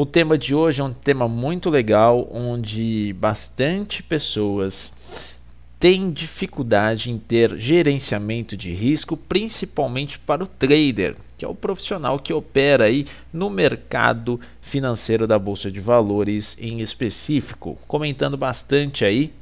O tema de hoje é um tema muito legal, onde bastante pessoas têm dificuldade em ter gerenciamento de risco, principalmente para o trader, que é o profissional que opera aí no mercado financeiro da bolsa de valores em específico, comentando bastante aí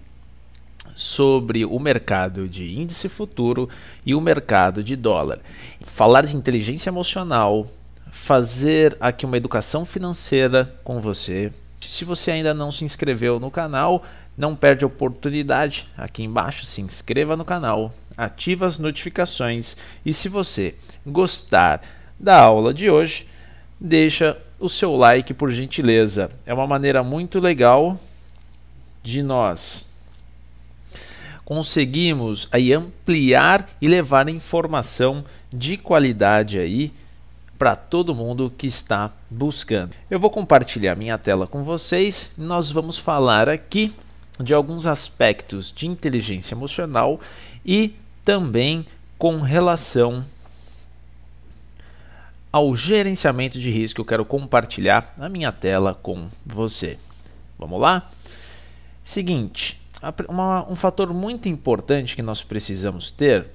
sobre o mercado de índice futuro e o mercado de dólar. Falar de inteligência emocional, fazer aqui uma educação financeira com você. Se você ainda não se inscreveu no canal, não perde a oportunidade. Aqui embaixo se inscreva no canal, ative as notificações e se você gostar da aula de hoje, deixa o seu like por gentileza. É uma maneira muito legal de nós conseguimos aí ampliar e levar informação de qualidade aí para todo mundo que está buscando. Eu vou compartilhar minha tela com vocês. Nós vamos falar aqui de alguns aspectos de inteligência emocional e também com relação ao gerenciamento de risco. Eu quero compartilhar a minha tela com você. Vamos lá? Seguinte, uma, um fator muito importante que nós precisamos ter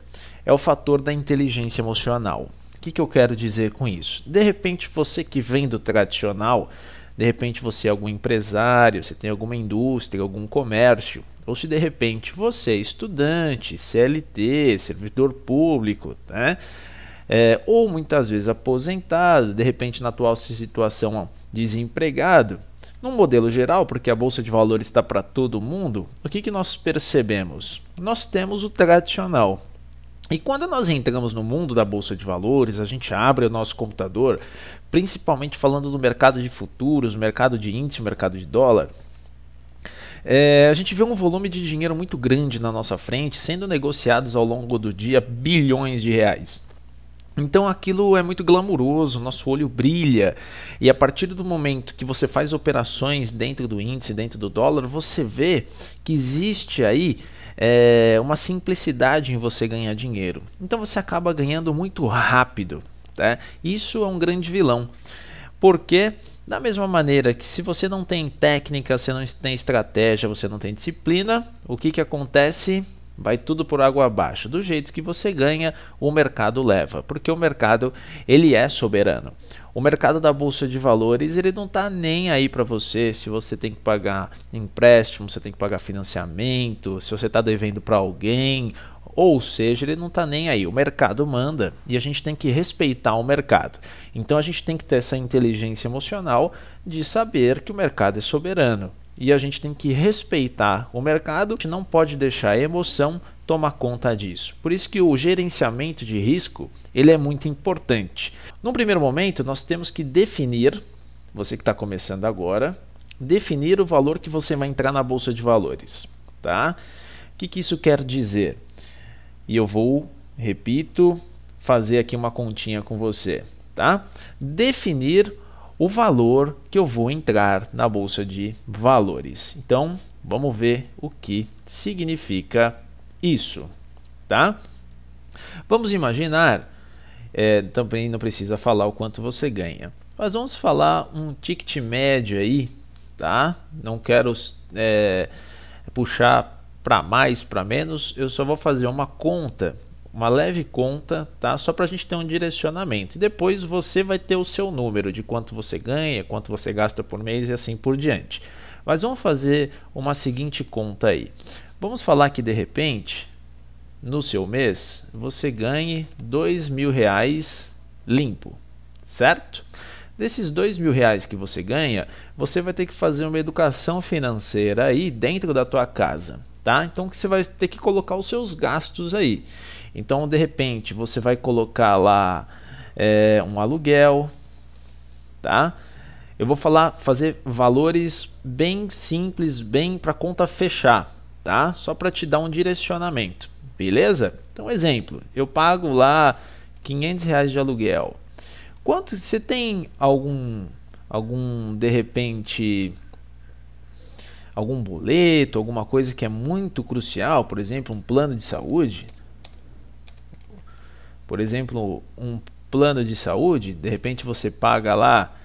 é o fator da inteligência emocional. O que, que eu quero dizer com isso? De repente, você que vem do tradicional, de repente você é algum empresário, você tem alguma indústria, algum comércio, ou se de repente você é estudante, CLT, servidor público, né? É, ou muitas vezes aposentado, de repente na atual situação ó, desempregado, num modelo geral, porque a bolsa de valores está para todo mundo, o que, que nós percebemos? Nós temos o tradicional, e quando nós entramos no mundo da bolsa de valores, a gente abre o nosso computador, principalmente falando do mercado de futuros, mercado de índice, mercado de dólar. É, a gente vê um volume de dinheiro muito grande na nossa frente sendo negociados ao longo do dia bilhões de reais. Então aquilo é muito glamuroso, nosso olho brilha, e a partir do momento que você faz operações dentro do índice, dentro do dólar, você vê que existe aí é, uma simplicidade em você ganhar dinheiro. Então você acaba ganhando muito rápido. Tá? Isso é um grande vilão. Porque da mesma maneira que se você não tem técnica, você não tem estratégia, você não tem disciplina, o que, que acontece? Vai tudo por água abaixo, do jeito que você ganha, o mercado leva, porque o mercado ele é soberano. O mercado da bolsa de valores ele não está nem aí para você se você tem que pagar empréstimo, se você tem que pagar financiamento, se você está devendo para alguém, ou seja, ele não está nem aí. O mercado manda e a gente tem que respeitar o mercado. Então a gente tem que ter essa inteligência emocional de saber que o mercado é soberano e a gente tem que respeitar o mercado, a gente não pode deixar a emoção tomar conta disso. Por isso que o gerenciamento de risco, ele é muito importante. Num primeiro momento, nós temos que definir, você que está começando agora, definir o valor que você vai entrar na bolsa de valores, tá? O que, que isso quer dizer? E eu vou, repito, fazer aqui uma continha com você, tá? Definir o valor que eu vou entrar na bolsa de valores. Então, vamos ver o que significa isso, tá? Vamos imaginar, é, também não precisa falar o quanto você ganha, mas vamos falar um ticket médio aí, tá? Não quero é, puxar para mais, para menos, eu só vou fazer uma conta uma leve conta, tá? Só para a gente ter um direcionamento. E depois você vai ter o seu número de quanto você ganha, quanto você gasta por mês e assim por diante. Mas vamos fazer uma seguinte conta aí. Vamos falar que de repente, no seu mês, você ganhe dois mil reais limpo, certo? Desses dois mil reais que você ganha, você vai ter que fazer uma educação financeira aí dentro da tua casa tá? Então que você vai ter que colocar os seus gastos aí. Então de repente você vai colocar lá é, um aluguel, tá? Eu vou falar, fazer valores bem simples, bem para conta fechar, tá? Só para te dar um direcionamento, beleza? Então exemplo, eu pago lá 500 reais de aluguel. Quanto você tem algum algum de repente algum boleto, alguma coisa que é muito crucial, por exemplo, um plano de saúde. Por exemplo, um plano de saúde, de repente você paga lá,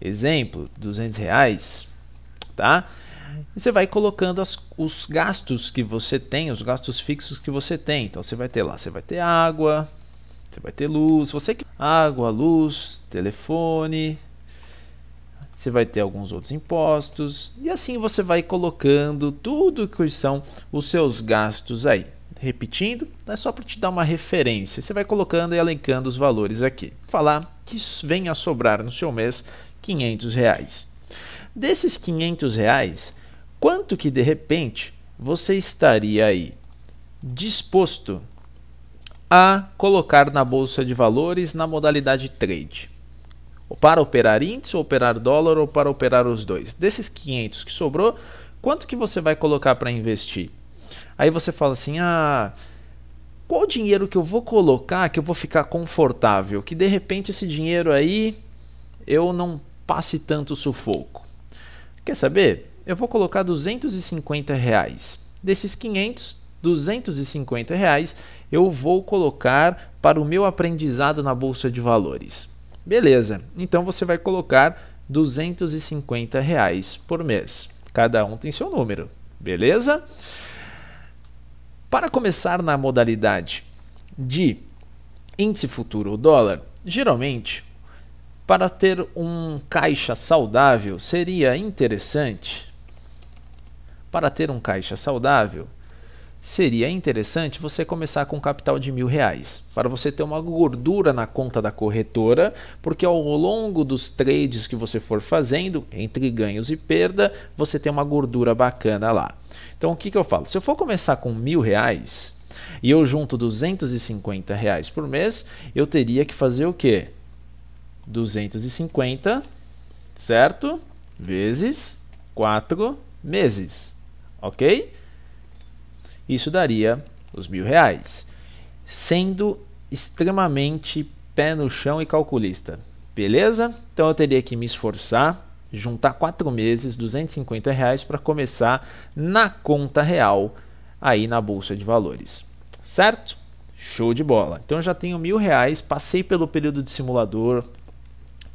exemplo, 200 reais, tá? E você vai colocando as, os gastos que você tem, os gastos fixos que você tem. Então você vai ter lá, você vai ter água, você vai ter luz, você que água, luz, telefone, você vai ter alguns outros impostos e assim você vai colocando tudo que são os seus gastos aí. Repetindo, é só para te dar uma referência. Você vai colocando e elencando os valores aqui. Falar que venha a sobrar no seu mês 500 reais. Desses 500 reais, quanto que de repente você estaria aí disposto a colocar na bolsa de valores na modalidade trade? para operar índice, ou operar dólar ou para operar os dois. Desses 500 que sobrou, quanto que você vai colocar para investir? Aí você fala assim: "Ah, qual dinheiro que eu vou colocar que eu vou ficar confortável, que de repente esse dinheiro aí eu não passe tanto sufoco?" Quer saber? Eu vou colocar 250 reais. Desses 500, 250 reais eu vou colocar para o meu aprendizado na bolsa de valores. Beleza, então você vai colocar 250 reais por mês. Cada um tem seu número, beleza? Para começar na modalidade de índice futuro ou dólar, geralmente para ter um caixa saudável seria interessante para ter um caixa saudável seria interessante você começar com um capital de mil reais, para você ter uma gordura na conta da corretora, porque ao longo dos trades que você for fazendo, entre ganhos e perda, você tem uma gordura bacana lá. Então o que, que eu falo? Se eu for começar com mil reais e eu junto 250 reais por mês, eu teria que fazer o quê? 250, certo? Vezes 4 meses, ok? Isso daria os mil reais. Sendo extremamente pé no chão e calculista, beleza? Então eu teria que me esforçar, juntar quatro meses, 250 reais para começar na conta real aí na bolsa de valores, certo? Show de bola. Então eu já tenho mil reais, passei pelo período de simulador,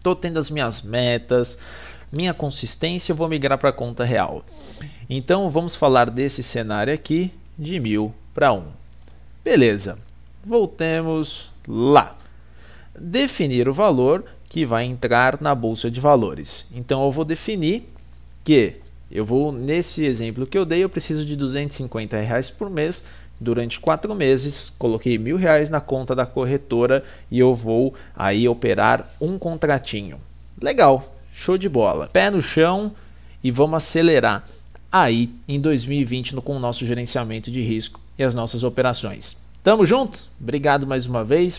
tô tendo as minhas metas, minha consistência, eu vou migrar para a conta real. Então vamos falar desse cenário aqui de 1.000 para 1. Beleza, voltemos lá. Definir o valor que vai entrar na bolsa de valores. Então eu vou definir que eu vou nesse exemplo que eu dei, eu preciso de 250 reais por mês durante quatro meses. Coloquei mil reais na conta da corretora e eu vou aí operar um contratinho. Legal, show de bola. Pé no chão e vamos acelerar aí em 2020 no, com o nosso gerenciamento de risco e as nossas operações. Tamo junto? Obrigado mais uma vez.